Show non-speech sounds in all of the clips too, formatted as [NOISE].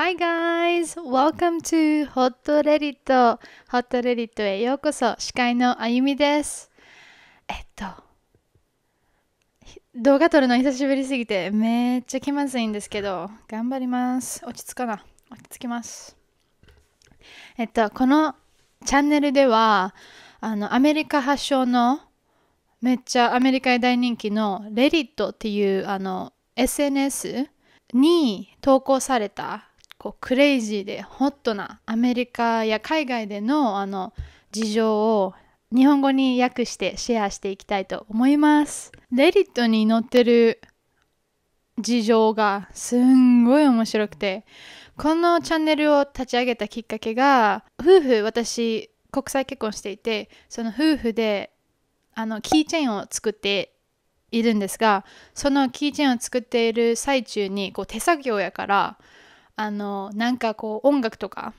Hi guys! Welcome to Hot Reddit! Hot Reddit へようこそ司会のあゆみですえっと動画撮るの久しぶりすぎてめっちゃ気まずいんですけど頑張ります落ち着かな落ち着きますえっとこのチャンネルではあのアメリカ発祥のめっちゃアメリカで大人気のレリットっていうあの SNS に投稿されたこうクレイジーでホットなアメリカや海外でのあの事情を日本語に訳してシェアしていきたいと思います。デリットに載ってる事情がすんごい面白くてこのチャンネルを立ち上げたきっかけが夫婦私国際結婚していてその夫婦であのキーチェーンを作っているんですがそのキーチェーンを作っている最中にこう手作業やからあのなんかこう音楽とか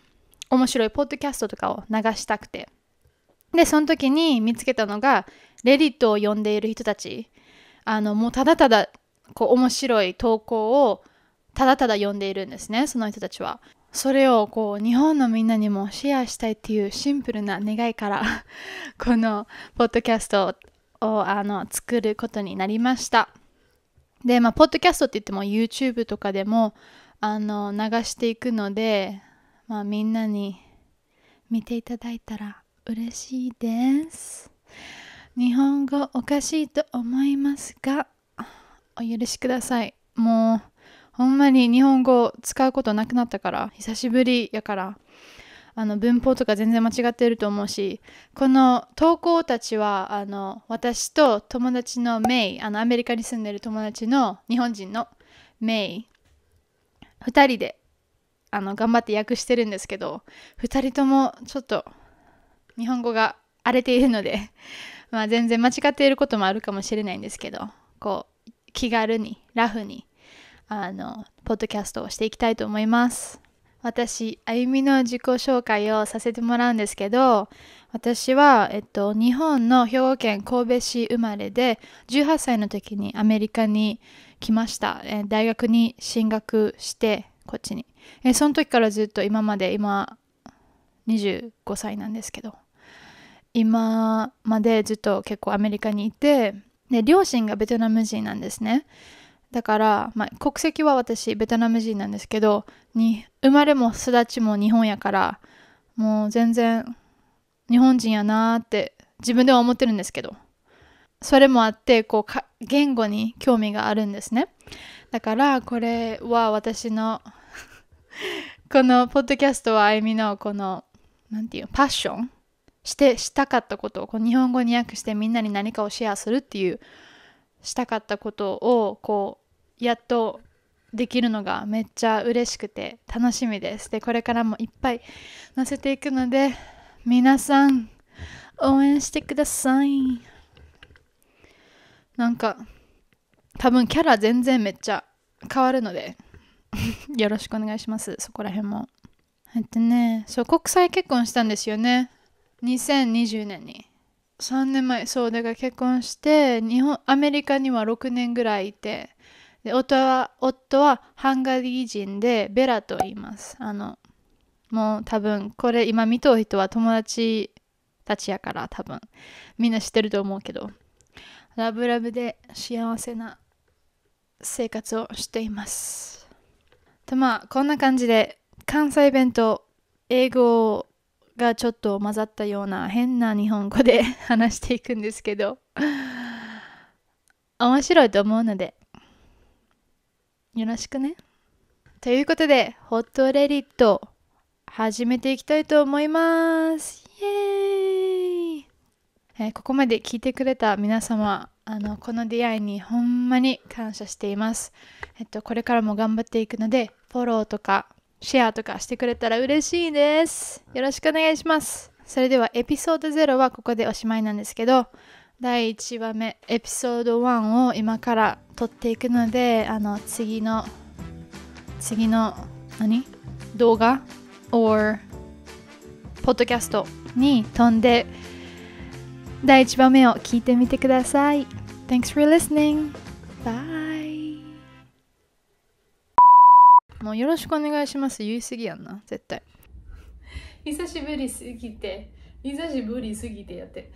面白いポッドキャストとかを流したくてでその時に見つけたのがレディットを呼んでいる人たちあのもうただただこう面白い投稿をただただ呼んでいるんですねその人たちはそれをこう日本のみんなにもシェアしたいっていうシンプルな願いから [LAUGHS] このポッドキャストをあの作ることになりましたでまあポッドキャストって言っても YouTube とかでもあの流していくので、まあ、みんなに見ていただいたら嬉しいです日本語おかしいと思いますがお許しくださいもうほんまに日本語使うことなくなったから久しぶりやからあの文法とか全然間違ってると思うしこの投稿たちはあの私と友達のメイあのアメリカに住んでる友達の日本人のメイ2人であの頑張って訳してるんですけど2人ともちょっと日本語が荒れているので [LAUGHS] まあ全然間違っていることもあるかもしれないんですけどこう気軽にラフにあのポッドキャストをしていきたいと思います私あゆみの自己紹介をさせてもらうんですけど私は、えっと、日本の兵庫県神戸市生まれで18歳の時にアメリカに来ました、えー、大学に進学してこっちに、えー、その時からずっと今まで今25歳なんですけど今までずっと結構アメリカにいてで両親がベトナム人なんですねだから、まあ、国籍は私ベトナム人なんですけどに生まれも育ちも日本やからもう全然日本人やなーって自分では思ってるんですけどそれもあってこうか言語に興味があるんですねだからこれは私の [LAUGHS] このポッドキャストはあゆみのこの何て言うパッションしてしたかったことをこう日本語に訳してみんなに何かをシェアするっていうしたかったことをこうやっとできるのがめっちゃ嬉しくて楽しみです。でこれからもいっぱい載せていくので皆さん応援してください。なんか多分キャラ全然めっちゃ変わるので [LAUGHS] よろしくお願いしますそこら辺もえっとねそう国際結婚したんですよね2020年に3年前そうだから結婚して日本アメリカには6年ぐらいいてで夫は夫はハンガリー人でベラと言いますあのもう多分これ今見とう人は友達たちやから多分みんな知ってると思うけどラブラブで幸せな生活をしています。とまあこんな感じで関西弁と英語がちょっと混ざったような変な日本語で話していくんですけど [LAUGHS] 面白いと思うのでよろしくね。ということでホットレディット始めていきたいと思います。えー、ここまで聞いてくれた皆様あのこの出会いにほんまに感謝しています、えっと、これからも頑張っていくのでフォローとかシェアとかしてくれたら嬉しいですよろしくお願いしますそれではエピソード0はここでおしまいなんですけど第1話目エピソード1を今から撮っていくのであの次の次の何動画 or ポッドキャストに飛んで第1番目を聞いてみてください Thanks for listening Bye もうよろしくお願いします言いすぎやんな絶対 [LAUGHS] 久しぶりすぎて久しぶりすぎてやって